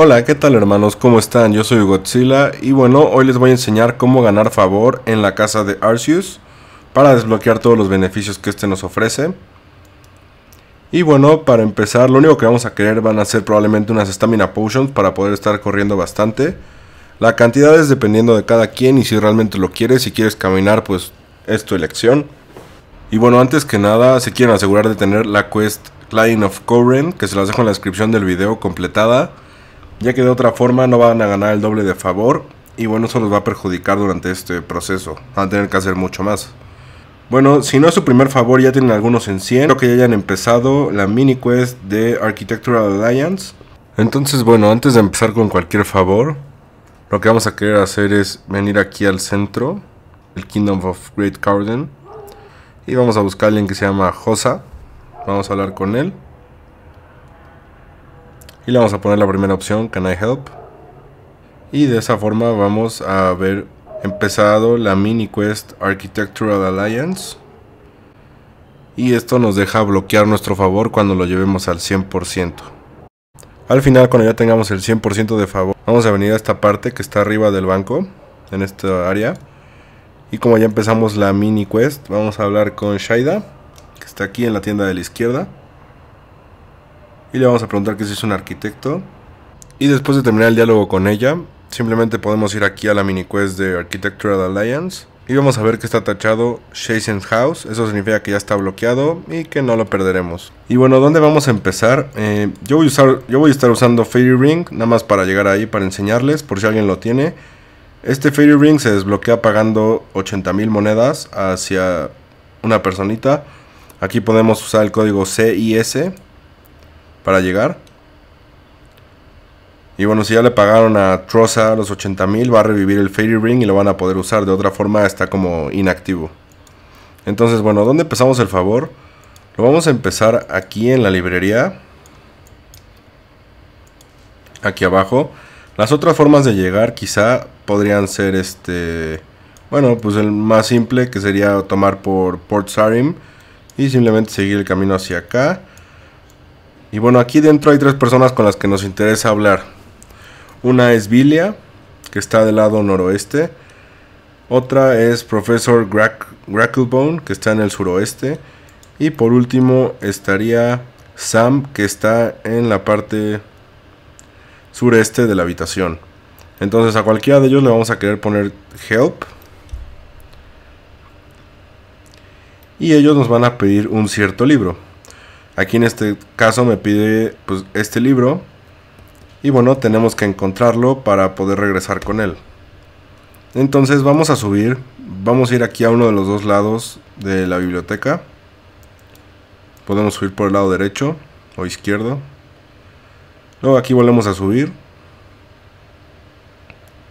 Hola, ¿qué tal hermanos? ¿Cómo están? Yo soy Godzilla y bueno, hoy les voy a enseñar cómo ganar favor en la casa de Arceus para desbloquear todos los beneficios que este nos ofrece. Y bueno, para empezar, lo único que vamos a querer van a ser probablemente unas Stamina Potions para poder estar corriendo bastante. La cantidad es dependiendo de cada quien y si realmente lo quieres, si quieres caminar, pues es tu elección. Y bueno, antes que nada, se quieren asegurar de tener la quest line of Corrin, que se las dejo en la descripción del video completada ya que de otra forma no van a ganar el doble de favor y bueno, eso los va a perjudicar durante este proceso, van a tener que hacer mucho más. Bueno, si no es su primer favor, ya tienen algunos en 100, creo que ya hayan empezado la mini quest de Architectural Alliance. Entonces bueno, antes de empezar con cualquier favor, lo que vamos a querer hacer es venir aquí al centro, el Kingdom of Great Garden, y vamos a buscar a alguien que se llama Josa, vamos a hablar con él. Y le vamos a poner la primera opción, Can I Help? Y de esa forma vamos a haber empezado la mini quest Architectural Alliance. Y esto nos deja bloquear nuestro favor cuando lo llevemos al 100%. Al final, cuando ya tengamos el 100% de favor, vamos a venir a esta parte que está arriba del banco, en esta área. Y como ya empezamos la mini quest, vamos a hablar con Shaida, que está aquí en la tienda de la izquierda y le vamos a preguntar que si es un arquitecto. Y después de terminar el diálogo con ella, simplemente podemos ir aquí a la mini quest de Architectural Alliance y vamos a ver que está tachado Shazen House, eso significa que ya está bloqueado y que no lo perderemos. Y bueno, ¿dónde vamos a empezar? Eh, yo, voy a usar, yo voy a estar usando Fairy Ring, nada más para llegar ahí, para enseñarles, por si alguien lo tiene. Este Fairy Ring se desbloquea pagando 80.000 monedas hacia una personita. Aquí podemos usar el código CIS para llegar. Y bueno, si ya le pagaron a Troza los 80 mil, va a revivir el Fairy Ring y lo van a poder usar. De otra forma está como inactivo. Entonces, bueno, ¿dónde empezamos el favor? Lo vamos a empezar aquí en la librería. Aquí abajo. Las otras formas de llegar quizá podrían ser este... Bueno, pues el más simple que sería tomar por Port Sarim y simplemente seguir el camino hacia acá. Y bueno, aquí dentro hay tres personas con las que nos interesa hablar. Una es Vilia, que está del lado noroeste. Otra es Profesor Gracklebone, que está en el suroeste. Y por último estaría Sam, que está en la parte sureste de la habitación. Entonces a cualquiera de ellos le vamos a querer poner help. Y ellos nos van a pedir un cierto libro. Aquí en este caso me pide pues, este libro. Y bueno, tenemos que encontrarlo para poder regresar con él. Entonces vamos a subir. Vamos a ir aquí a uno de los dos lados de la biblioteca. Podemos subir por el lado derecho o izquierdo. Luego aquí volvemos a subir.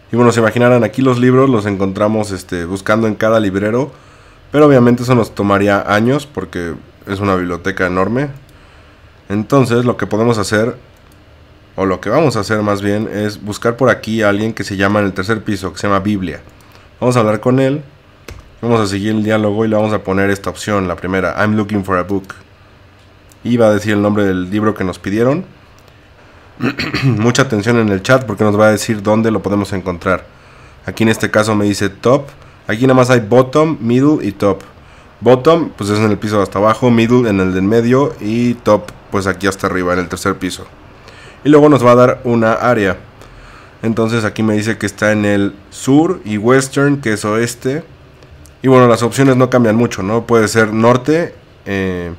Y bueno, se imaginarán aquí los libros los encontramos este, buscando en cada librero. Pero obviamente eso nos tomaría años porque es una biblioteca enorme. Entonces lo que podemos hacer, o lo que vamos a hacer más bien, es buscar por aquí a alguien que se llama en el tercer piso, que se llama Biblia. Vamos a hablar con él, vamos a seguir el diálogo y le vamos a poner esta opción, la primera, I'm looking for a book. Y va a decir el nombre del libro que nos pidieron. Mucha atención en el chat porque nos va a decir dónde lo podemos encontrar. Aquí en este caso me dice top. Aquí nada más hay bottom, middle y top. Bottom, pues es en el piso hasta abajo, middle en el del medio y top, pues aquí hasta arriba, en el tercer piso. Y luego nos va a dar una área. Entonces aquí me dice que está en el sur y western, que es oeste. Y bueno, las opciones no cambian mucho, ¿no? Puede ser norte, eh,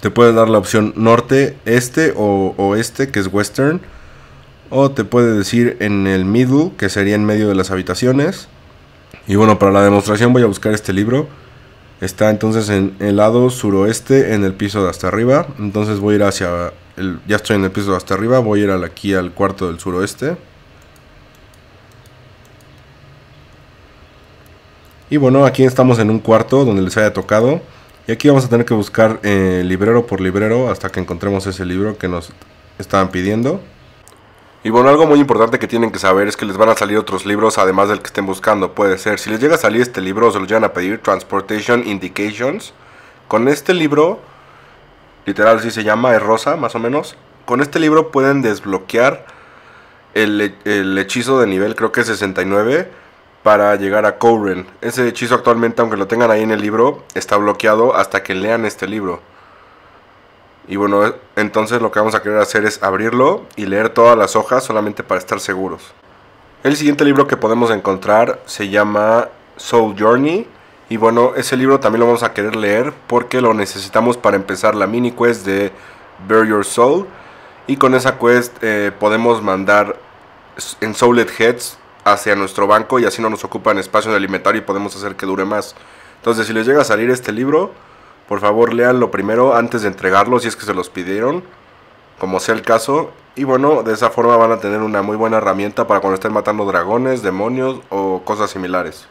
te puede dar la opción norte, este o oeste, que es western. O te puede decir en el middle, que sería en medio de las habitaciones. Y bueno, para la demostración voy a buscar este libro Está entonces en el lado suroeste, en el piso de hasta arriba. Entonces voy a ir hacia... El, ya estoy en el piso de hasta arriba, voy a ir aquí al cuarto del suroeste. Y bueno, aquí estamos en un cuarto donde les haya tocado. Y aquí vamos a tener que buscar eh, librero por librero hasta que encontremos ese libro que nos estaban pidiendo. Y bueno, algo muy importante que tienen que saber es que les van a salir otros libros además del que estén buscando. Puede ser, si les llega a salir este libro, se lo llegan a pedir, Transportation Indications. Con este libro, literal si se llama, es rosa más o menos. Con este libro pueden desbloquear el, hechizo de nivel, creo que es 69, para llegar a Coren. Ese hechizo actualmente, aunque lo tengan ahí en el libro, está bloqueado hasta que lean este libro. Y bueno, entonces lo que vamos a querer hacer es abrirlo y leer todas las hojas solamente para estar seguros. El siguiente libro que podemos encontrar se llama Soul Journey. Y bueno, ese libro también lo vamos a querer leer porque lo necesitamos para empezar la mini quest de Bear Your Soul. Y con esa quest eh, podemos mandar en Soulet Heads hacia nuestro banco y así no nos ocupan espacio en el inventario y podemos hacer que dure más. Entonces, si les llega a salir este libro, por favor, leanlo primero antes de entregarlo si es que se los pidieron, como sea el caso. Y bueno, de esa forma van a tener una muy buena herramienta para cuando estén matando dragones, demonios o cosas similares.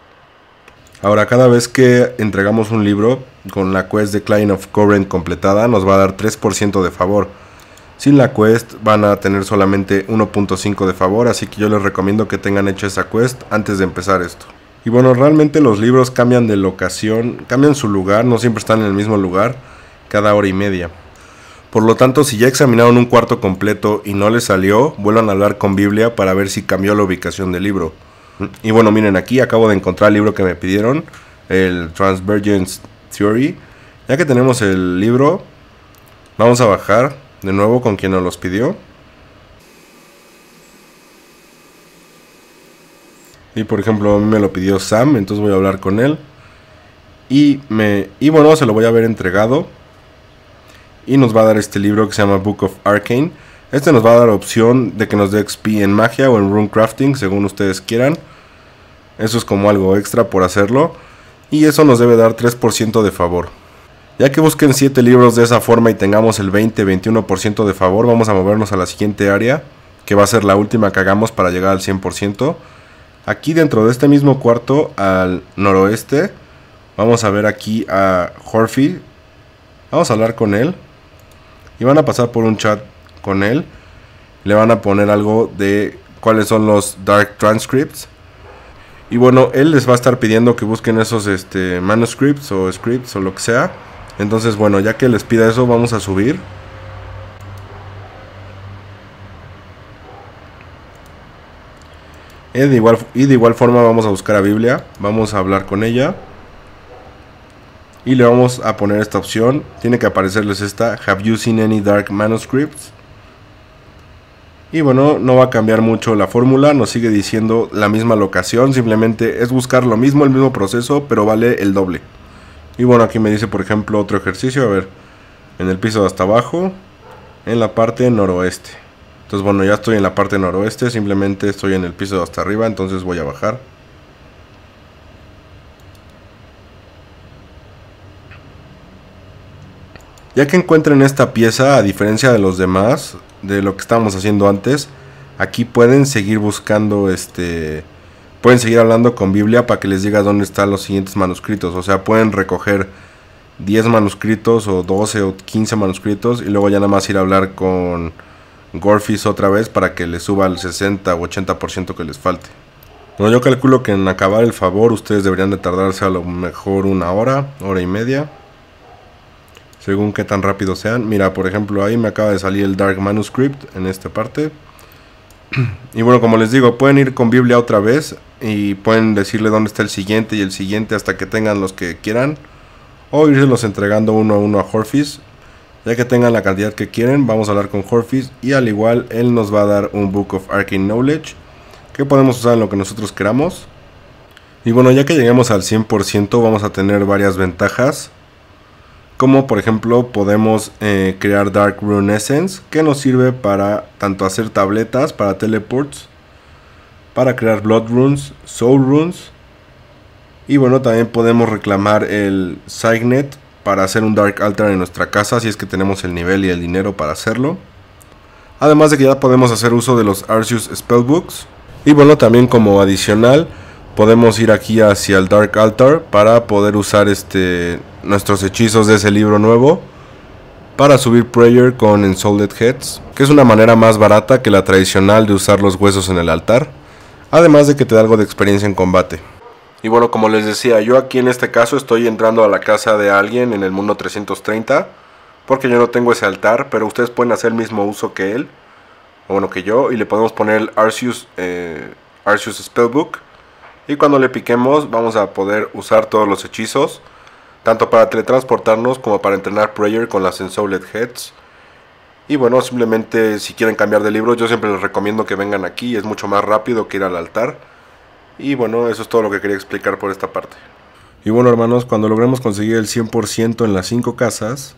Ahora, cada vez que entregamos un libro con la quest de Client of Current completada, nos va a dar 3% de favor. Sin la quest van a tener solamente 1.5 de favor, así que yo les recomiendo que tengan hecho esa quest antes de empezar esto. Y bueno, realmente los libros cambian de locación, cambian su lugar, no siempre están en el mismo lugar cada hora y media. Por lo tanto, si ya examinaron un cuarto completo y no les salió, vuelvan a hablar con Biblia para ver si cambió la ubicación del libro. Y bueno, miren, aquí acabo de encontrar el libro que me pidieron, el Transvergence Theory. Ya que tenemos el libro, vamos a bajar de nuevo con quien nos los pidió. Y por ejemplo, a mí me lo pidió Sam, entonces voy a hablar con él. Y, me, bueno, se lo voy a haber entregado. Y nos va a dar este libro que se llama Book of Arcane. Este nos va a dar opción de que nos dé XP en magia o en rune crafting, según ustedes quieran. Eso es como algo extra por hacerlo. Y eso nos debe dar 3% de favor. Ya que busquen 7 libros de esa forma y tengamos el 20-21% de favor, vamos a movernos a la siguiente área, que va a ser la última que hagamos para llegar al 100%, Aquí dentro de este mismo cuarto, al noroeste, vamos a ver aquí a Horfield Vamos a hablar con él. Y van a pasar por un chat con él. Le van a poner algo de cuáles son los Dark Transcripts. Y bueno, él les va a estar pidiendo que busquen esos este, manuscripts o scripts o lo que sea. Entonces, bueno, ya que les pida eso, vamos a subir. Y eh, de, igual, y de igual forma vamos a buscar a Biblia, vamos a hablar con ella y le vamos a poner esta opción. Tiene que aparecerles esta, Have you seen any dark manuscripts? Y bueno, no va a cambiar mucho la fórmula, nos sigue diciendo la misma locación, simplemente es buscar lo mismo, el mismo proceso, pero vale el doble. Y bueno, aquí me dice por ejemplo otro ejercicio, a ver, en el piso de hasta abajo, en la parte noroeste. Entonces bueno, ya estoy en la parte noroeste, simplemente estoy en el piso hasta arriba, entonces voy a bajar. Ya que encuentren esta pieza, a diferencia de los demás, de lo que estábamos haciendo antes, aquí pueden seguir buscando este... Pueden seguir hablando con Biblia para que les diga dónde están los siguientes manuscritos. O sea, pueden recoger 10 manuscritos o 12 o 15 manuscritos y luego ya nada más ir a hablar con Gorfis otra vez para que le suba al 60 o 80% que les falte. Bueno, yo calculo que en acabar el favor ustedes deberían de tardarse a lo mejor una hora, hora y media. Según qué tan rápido sean. Mira, por ejemplo, ahí me acaba de salir el Dark Manuscript en esta parte. Y bueno, como les digo, pueden ir con Biblia otra vez y pueden decirle dónde está el siguiente y el siguiente hasta que tengan los que quieran. O irse los entregando uno a uno a Gorfis... Ya que tengan la cantidad que quieren, vamos a hablar con Horfis y al igual él nos va a dar un Book of Arcane Knowledge que podemos usar en lo que nosotros queramos. Y bueno, ya que lleguemos al 100% vamos a tener varias ventajas. Como por ejemplo podemos eh, crear Dark Rune Essence que nos sirve para tanto hacer tabletas, para teleports, para crear Blood Runes, Soul Runes. Y bueno, también podemos reclamar el Signet para hacer un Dark Altar en nuestra casa si es que tenemos el nivel y el dinero para hacerlo. Además de que ya podemos hacer uso de los Arceus Spellbooks. Y bueno, también como adicional podemos ir aquí hacia el Dark Altar para poder usar este, nuestros hechizos de ese libro nuevo para subir Prayer con Ensouled Heads, que es una manera más barata que la tradicional de usar los huesos en el altar, además de que te da algo de experiencia en combate. Y bueno, como les decía, yo aquí en este caso estoy entrando a la casa de alguien en el mundo 330, porque yo no tengo ese altar, pero ustedes pueden hacer el mismo uso que él, o bueno, que yo, y le podemos poner el eh, Arceus, Spellbook, y cuando le piquemos vamos a poder usar todos los hechizos, tanto para teletransportarnos como para entrenar Prayer con las Ensouled Heads. Y bueno, simplemente si quieren cambiar de libro, yo siempre les recomiendo que vengan aquí, es mucho más rápido que ir al altar. Y bueno, eso es todo lo que quería explicar por esta parte. Y bueno hermanos, cuando logremos conseguir el 100% en las 5 casas,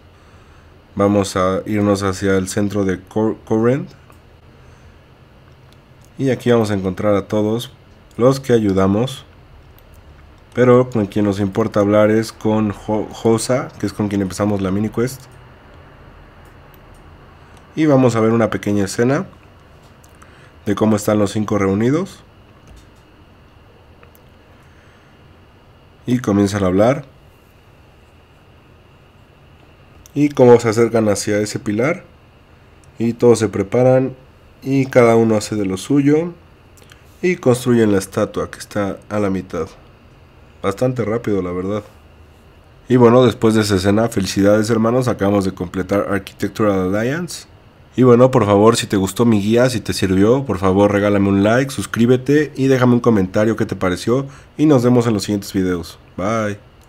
vamos a irnos hacia el centro de Current. Y aquí vamos a encontrar a todos los que ayudamos. Pero con quien nos importa hablar es con Josa, que es con quien empezamos la mini quest. Y vamos a ver una pequeña escena de cómo están los cinco reunidos. y comienzan a hablar. Y como se acercan hacia ese pilar y todos se preparan y cada uno hace de lo suyo y construyen la estatua que está a la mitad. Bastante rápido, la verdad. Y bueno, después de esa escena, felicidades hermanos, acabamos de completar Architectural Alliance. Y bueno, por favor, si te gustó mi guía, si te sirvió, por favor regálame un like, suscríbete y déjame un comentario qué te pareció y nos vemos en los siguientes videos. Bye.